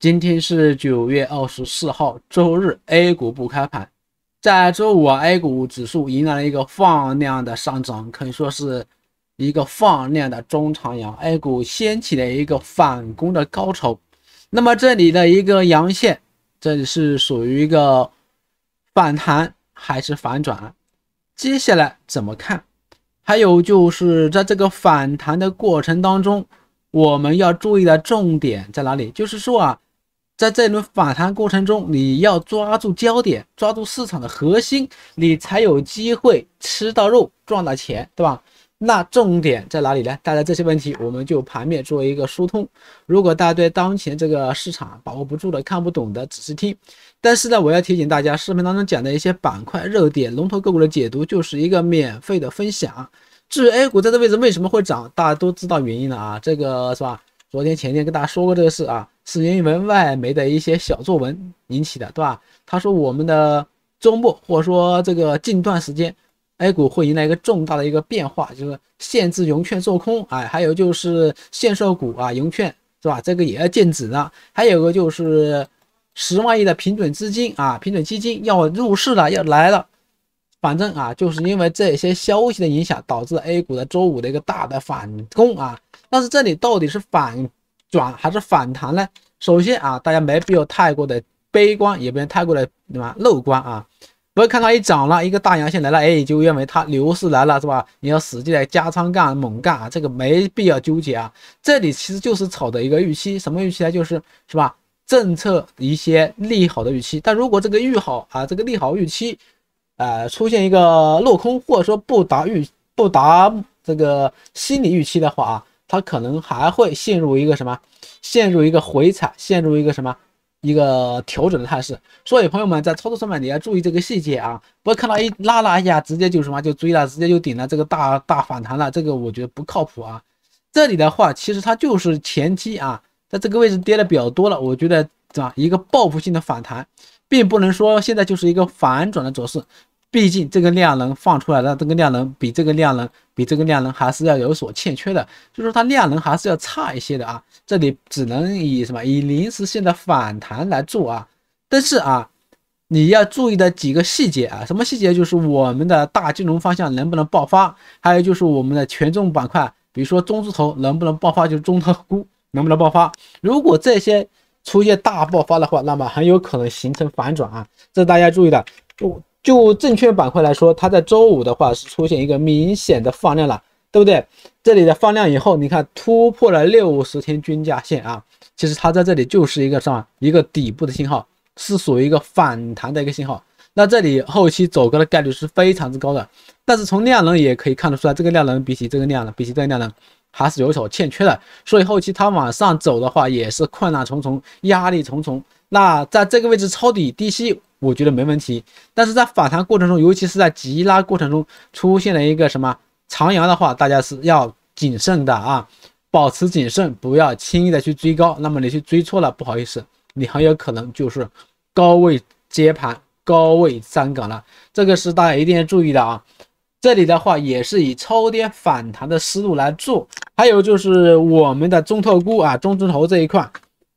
今天是九月二十四号，周日 A 股不开盘。在周五啊，A 股指数迎来了一个放量的上涨，可以说是一个放量的中长阳，A 股掀起了一个反攻的高潮。那么这里的一个阳线，这里是属于一个反弹还是反转？接下来怎么看？还有就是在这个反弹的过程当中，我们要注意的重点在哪里？就是说啊。在这轮反弹过程中，你要抓住焦点，抓住市场的核心，你才有机会吃到肉，赚到钱，对吧？那重点在哪里呢？带来这些问题，我们就盘面做一个疏通。如果大家对当前这个市场把握不住的、看不懂的，只听。但是呢，我要提醒大家，视频当中讲的一些板块热点、龙头个股的解读，就是一个免费的分享。至于 A 股在这位置为什么会涨，大家都知道原因了啊，这个是吧？昨天、前天跟大家说过这个事啊。是因为外媒的一些小作文引起的，对吧？他说我们的周末或者说这个近段时间，A 股会迎来一个重大的一个变化，就是限制融券做空啊，还有就是限售股啊，融券是吧？这个也要禁止的。还有个就是十万亿的平准资金啊，平准基金要入市了，要来了。反正啊，就是因为这些消息的影响，导致 A 股的周五的一个大的反攻啊。但是这里到底是反转还是反弹呢？首先啊，大家没必要太过的悲观，也不用太过的什么乐观啊。不要看到一涨了一个大阳线来了，哎，就认为它牛市来了是吧？你要使劲的加仓干，猛干啊！这个没必要纠结啊。这里其实就是炒的一个预期，什么预期呢？就是是吧？政策一些利好的预期。但如果这个预好啊，这个利好预期，呃，出现一个落空，或者说不达预不达这个心理预期的话啊，它可能还会陷入一个什么？陷入一个回踩，陷入一个什么一个调整的态势，所以朋友们在操作上面你要注意这个细节啊，不要看到一拉拉一下直接就什么就追了，直接就顶了这个大大反弹了，这个我觉得不靠谱啊。这里的话其实它就是前期啊，在这个位置跌的比较多了，我觉得咋一个报复性的反弹，并不能说现在就是一个反转的走势。毕竟这个量能放出来的，这个量能比这个量能比这个量能还是要有所欠缺的，就说它量能还是要差一些的啊。这里只能以什么以临时性的反弹来做啊。但是啊，你要注意的几个细节啊，什么细节？就是我们的大金融方向能不能爆发，还有就是我们的权重板块，比如说中字头能不能爆发，就是中特估 能不能爆发。如果这些出现大爆发的话，那么很有可能形成反转啊，这大家注意的。就证券板块来说，它在周五的话是出现一个明显的放量了，对不对？这里的放量以后，你看突破了六十天均价线啊，其实它在这里就是一个什么？一个底部的信号，是属于一个反弹的一个信号。那这里后期走高的概率是非常之高的，但是从量能也可以看得出来，这个量能比起这个量呢，比起这个量呢，还是有所欠缺的。所以后期它往上走的话，也是困难重重，压力重重。那在这个位置抄底低吸，我觉得没问题。但是在反弹过程中，尤其是在急拉过程中出现了一个什么长阳的话，大家是要谨慎的啊，保持谨慎，不要轻易的去追高。那么你去追错了，不好意思，你很有可能就是高位接盘、高位站岗了。这个是大家一定要注意的啊。这里的话也是以超跌反弹的思路来做。还有就是我们的中特估啊，中字头这一块。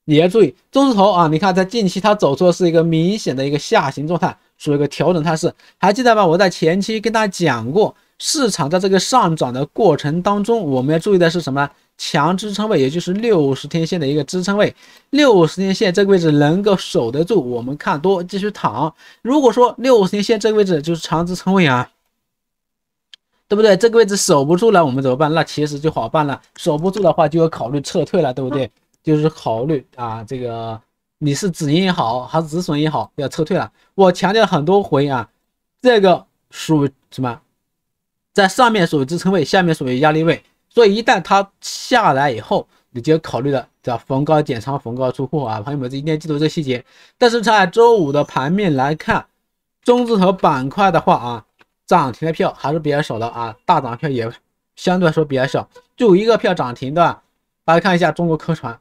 也要注意中字头啊！你看，在近期它走出的是一个明显的一个下行状态，属于一个调整态势。还记得吧？我在前期跟大家讲过，市场在这个上涨的过程当中，我们要注意的是什么？强支撑位，也就是六十天线的一个支撑位。六十天线这个位置能够守得住，我们看多继续躺。如果说六十天线这个位置就是强支撑位啊，对不对？这个位置守不住了，我们怎么办？那其实就好办了，守不住的话就要考虑撤退了，对不对？就是考虑啊，这个你是止盈也好，还是止损也好，要撤退了。我强调很多回啊，这个属什么，在上面属于支撑位，下面属于压力位，所以一旦它下来以后，你就考虑的叫逢高减仓，逢高出货啊，朋友们一定要记住这个细节。但是在周五的盘面来看，中字头板块的话啊，涨停的票还是比较少的啊，大涨票也相对来说比较少，就一个票涨停的，大家看一下中国科船。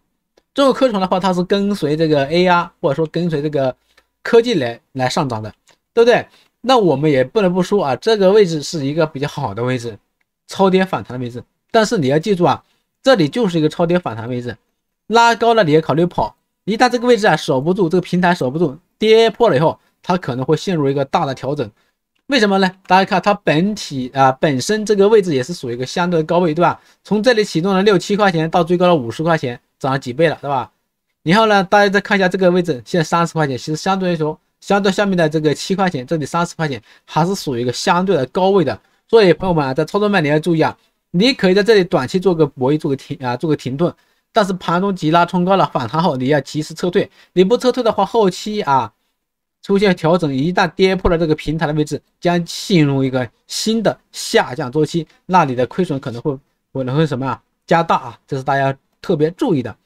这个科创的话，它是跟随这个 a r 或者说跟随这个科技来来上涨的，对不对？那我们也不能不说啊，这个位置是一个比较好的位置，超跌反弹的位置。但是你要记住啊，这里就是一个超跌反弹位置，拉高了你要考虑跑。一旦这个位置啊守不住，这个平台守不住，跌破了以后，它可能会陷入一个大的调整。为什么呢？大家看它本体啊本身这个位置也是属于一个相对高位，对吧？从这里启动了六七块钱到最高了五十块钱。涨了几倍了，对吧？然后呢，大家再看一下这个位置，现在三十块钱，其实相对来说，相对下面的这个七块钱，这里三十块钱还是属于一个相对的高位的。所以，朋友们啊，在操作面你要注意啊，你可以在这里短期做个博弈，做个停啊，做个停顿。但是，盘中急拉冲高了，反弹后你要及时撤退。你不撤退的话，后期啊出现调整，一旦跌破了这个平台的位置，将进入一个新的下降周期，那你的亏损可能会可能会什么啊加大啊，这是大家。特别注意的，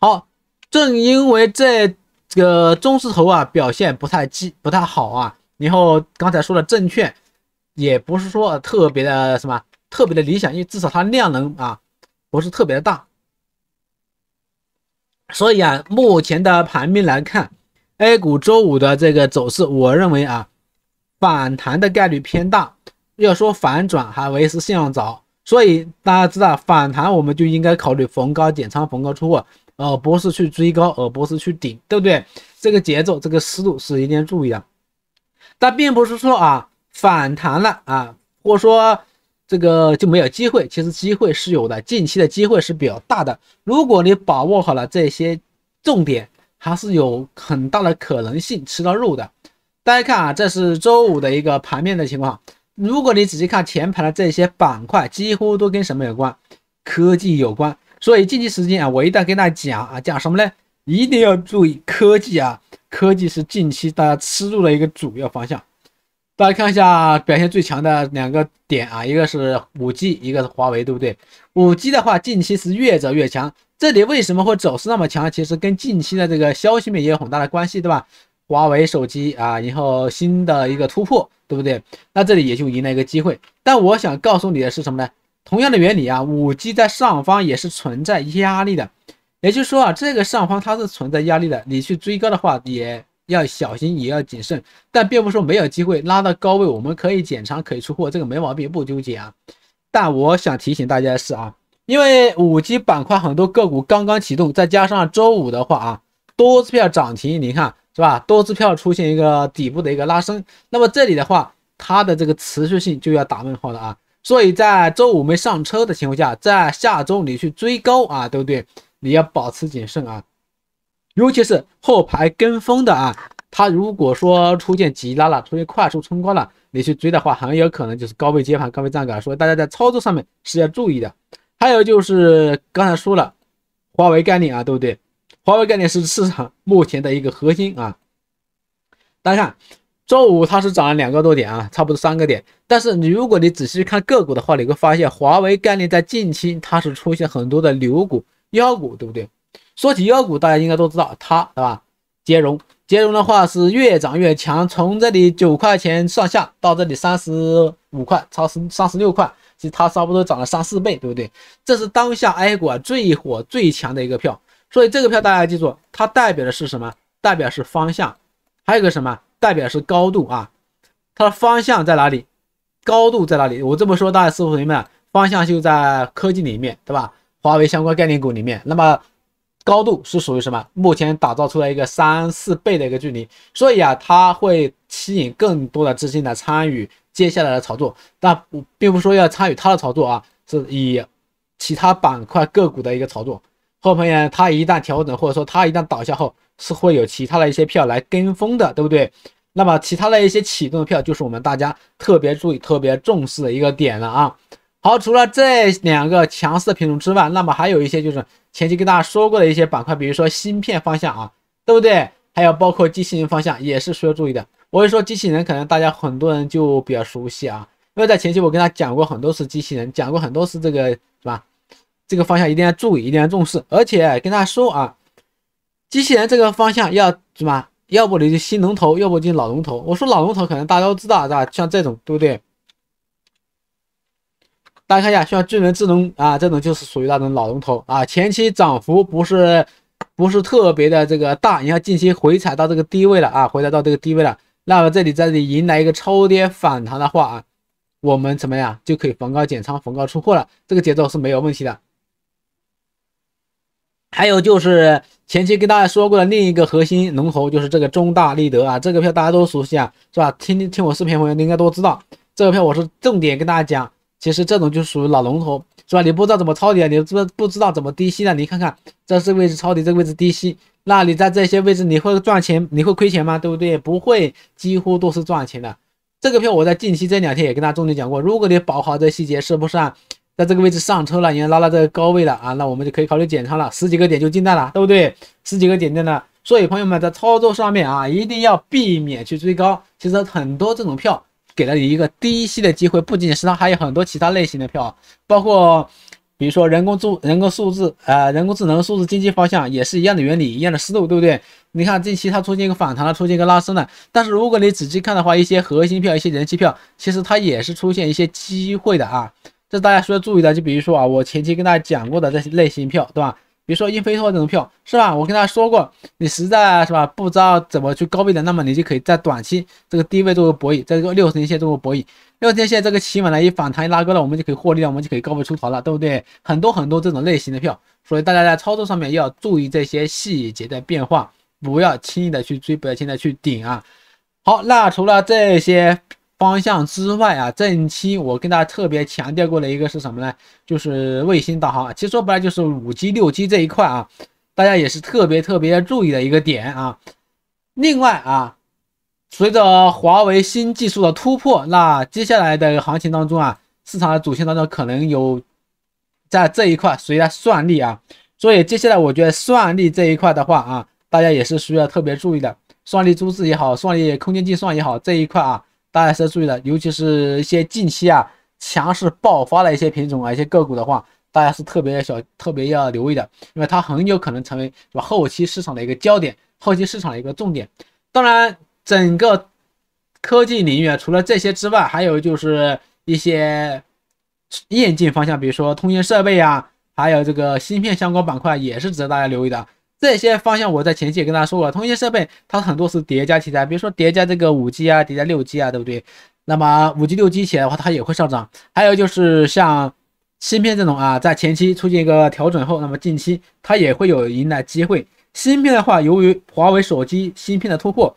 好，正因为这这个中字头啊表现不太积不太好啊，然后刚才说的证券也不是说特别的什么特别的理想，因为至少它量能啊不是特别的大，所以啊目前的盘面来看，A 股周五的这个走势，我认为啊反弹的概率偏大，要说反转还为时尚早。所以大家知道反弹，我们就应该考虑逢高减仓、逢高出货，而不是去追高，而不是去顶，对不对？这个节奏、这个思路是一定要注意的。但并不是说啊反弹了啊，或说这个就没有机会，其实机会是有的，近期的机会是比较大的。如果你把握好了这些重点，还是有很大的可能性吃到肉的。大家看啊，这是周五的一个盘面的情况。如果你仔细看前排的这些板块，几乎都跟什么有关？科技有关。所以近期时间啊，我一旦跟大家讲啊，讲什么呢？一定要注意科技啊，科技是近期大家吃住的一个主要方向。大家看一下表现最强的两个点啊，一个是五 G，一个是华为，对不对？五 G 的话，近期是越走越强。这里为什么会走势那么强？其实跟近期的这个消息面也有很大的关系，对吧？华为手机啊，然后新的一个突破，对不对？那这里也就迎来一个机会。但我想告诉你的是什么呢？同样的原理啊，五 G 在上方也是存在压力的，也就是说啊，这个上方它是存在压力的，你去追高的话也要小心，也要谨慎。但并不是说没有机会，拉到高位我们可以减仓，可以出货，这个没毛病，不纠结啊。但我想提醒大家的是啊，因为五 G 板块很多个股刚刚启动，再加上周五的话啊，多次票涨停，你看。是吧？多支票出现一个底部的一个拉升，那么这里的话，它的这个持续性就要打问号了啊。所以在周五没上车的情况下，在下周你去追高啊，对不对？你要保持谨慎啊，尤其是后排跟风的啊，它如果说出现急拉了，出现快速冲高了，你去追的话，很有可能就是高位接盘、高位站岗，所以大家在操作上面是要注意的。还有就是刚才说了华为概念啊，对不对？华为概念是市场目前的一个核心啊，大家看，周五它是涨了两个多点啊，差不多三个点。但是你如果你仔细看个股的话，你会发现华为概念在近期它是出现很多的牛股、妖股，对不对？说起妖股，大家应该都知道它，对吧？捷荣，捷荣的话是越涨越强，从这里九块钱上下到这里三十五块，超十三十六块，其实它差不多涨了三四倍，对不对？这是当下 A 股啊最火最强的一个票。所以这个票大家记住，它代表的是什么？代表是方向，还有一个什么？代表是高度啊。它的方向在哪里？高度在哪里？我这么说，大家是否明白？方向就在科技里面，对吧？华为相关概念股里面。那么高度是属于什么？目前打造出来一个三四倍的一个距离，所以啊，它会吸引更多的资金来参与接下来的炒作。但并不说要参与它的炒作啊，是以其他板块个股的一个炒作。后友，它一旦调整，或者说它一旦倒下后，是会有其他的一些票来跟风的，对不对？那么其他的一些启动的票，就是我们大家特别注意、特别重视的一个点了啊。好，除了这两个强势的品种之外，那么还有一些就是前期跟大家说过的一些板块，比如说芯片方向啊，对不对？还有包括机器人方向，也是需要注意的。我会说机器人，可能大家很多人就比较熟悉啊，因为在前期我跟他讲过很多次机器人，讲过很多次这个，是吧？这个方向一定要注意，一定要重视。而且跟大家说啊，机器人这个方向要什么？要不你就新龙头，要不就老龙头。我说老龙头，可能大家都知道，对吧？像这种，对不对？大家看一下，像巨能智能啊，这种就是属于那种老龙头啊。前期涨幅不是不是特别的这个大，你看近期回踩到这个低位了啊，回踩到这个低位了。那么这里这里迎来一个超跌反弹的话啊，我们怎么样就可以逢高减仓、逢高出货了？这个节奏是没有问题的。还有就是前期跟大家说过的另一个核心龙头，就是这个中大立德啊，这个票大家都熟悉啊，是吧？听听我视频朋友应该都知道，这个票我是重点跟大家讲，其实这种就属于老龙头，是吧？你不知道怎么抄底啊，你知不知道怎么低吸的？你看看在这位置抄底，这个位置低吸，那你在这些位置你会赚钱，你会亏钱吗？对不对？不会，几乎都是赚钱的。这个票我在近期这两天也跟大家重点讲过，如果你把握这细节，是不是啊？在这个位置上车了，已经拉到这个高位了啊，那我们就可以考虑减仓了，十几个点就进蛋了，对不对？十几个点蛋了。所以朋友们在操作上面啊，一定要避免去追高。其实很多这种票给了你一个低吸的机会，不仅仅是它，还有很多其他类型的票，包括比如说人工智、人工数字啊、人工智能、数字经济方向也是一样的原理、一样的思路，对不对？你看近期它出现一个反弹了，出现一个拉升了，但是如果你仔细看的话，一些核心票、一些人气票，其实它也是出现一些机会的啊。这大家需要注意的，就比如说啊，我前期跟大家讲过的这些类型票，对吧？比如说英飞拓这种票，是吧？我跟大家说过，你实在是吧，不知道怎么去高位的，那么你就可以在短期这个低位做个博弈，在这个六十天线做个博弈，六十天线这个起码呢一反弹一拉高了，我们就可以获利了，我们就可以高位出逃了，对不对？很多很多这种类型的票，所以大家在操作上面要注意这些细节的变化，不要轻易的去追，不要轻易的去顶啊。好，那除了这些。方向之外啊，近期我跟大家特别强调过了一个是什么呢？就是卫星导航，其实说白了就是五 G、六 G 这一块啊，大家也是特别特别注意的一个点啊。另外啊，随着华为新技术的突破，那接下来的行情当中啊，市场的主线当中可能有在这一块谁来算力啊，所以接下来我觉得算力这一块的话啊，大家也是需要特别注意的，算力珠子也好，算力空间计算也好这一块啊。大家是要注意的，尤其是一些近期啊强势爆发的一些品种啊一些个股的话，大家是特别要小特别要留意的，因为它很有可能成为是吧后期市场的一个焦点，后期市场的一个重点。当然，整个科技领域啊，除了这些之外，还有就是一些硬件方向，比如说通信设备啊，还有这个芯片相关板块也是值得大家留意的。这些方向我在前期也跟大家说过，通信设备它很多是叠加题材，比如说叠加这个五 G 啊，叠加六 G 啊，对不对？那么五 G、六 G 起来的话，它也会上涨。还有就是像芯片这种啊，在前期出现一个调整后，那么近期它也会有迎来机会。芯片的话，由于华为手机芯片的突破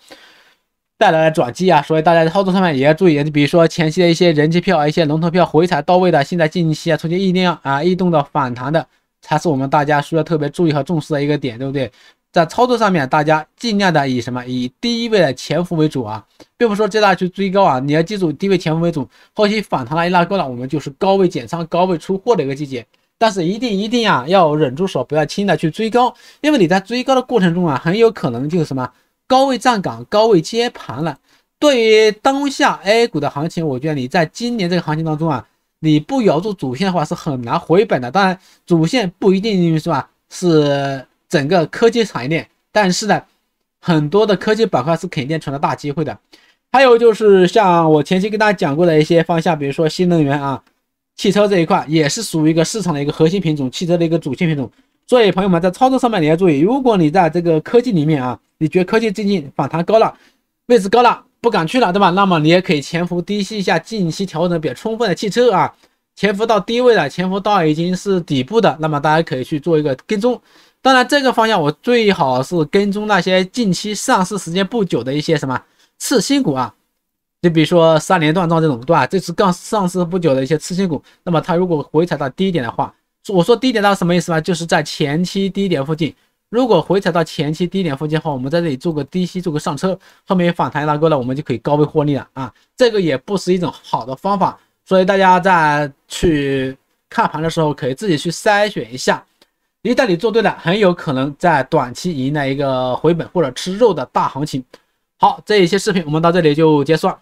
带来了转机啊，所以大家操作上面也要注意。你比如说前期的一些人气票、一些龙头票、回踩到位的，现在近期啊出现异量啊异动的反弹的。才是我们大家需要特别注意和重视的一个点，对不对？在操作上面，大家尽量的以什么？以低位的潜伏为主啊，并不说最大去追高啊。你要记住，低位潜伏为主，后期反弹拉一拉高了，我们就是高位减仓、高位出货的一个季节。但是一定一定啊，要忍住手，不要轻易的去追高，因为你在追高的过程中啊，很有可能就是什么高位站岗、高位接盘了。对于当下 A 股的行情，我觉得你在今年这个行情当中啊。你不咬住主线的话是很难回本的。当然，主线不一定，是吧？是整个科技产业链。但是呢，很多的科技板块是肯定成了大机会的。还有就是像我前期跟大家讲过的一些方向，比如说新能源啊、汽车这一块，也是属于一个市场的一个核心品种，汽车的一个主线品种。所以，朋友们在操作上面你要注意，如果你在这个科技里面啊，你觉得科技最近反弹高了，位置高了。不敢去了，对吧？那么你也可以潜伏低吸一下近期调整比较充分的汽车啊，潜伏到低位的，潜伏到已经是底部的，那么大家可以去做一个跟踪。当然，这个方向我最好是跟踪那些近期上市时间不久的一些什么次新股啊，就比如说三连断庄这种，对吧？这是刚上市不久的一些次新股，那么它如果回踩到低点的话，我说低点到什么意思呢？就是在前期低点附近。如果回踩到前期低点附近的话，我们在这里做个低吸，做个上车，后面反弹拉过来，我们就可以高位获利了啊！这个也不是一种好的方法，所以大家在去看盘的时候，可以自己去筛选一下。一旦你做对了，很有可能在短期迎来一个回本或者吃肉的大行情。好，这一期视频我们到这里就结束了。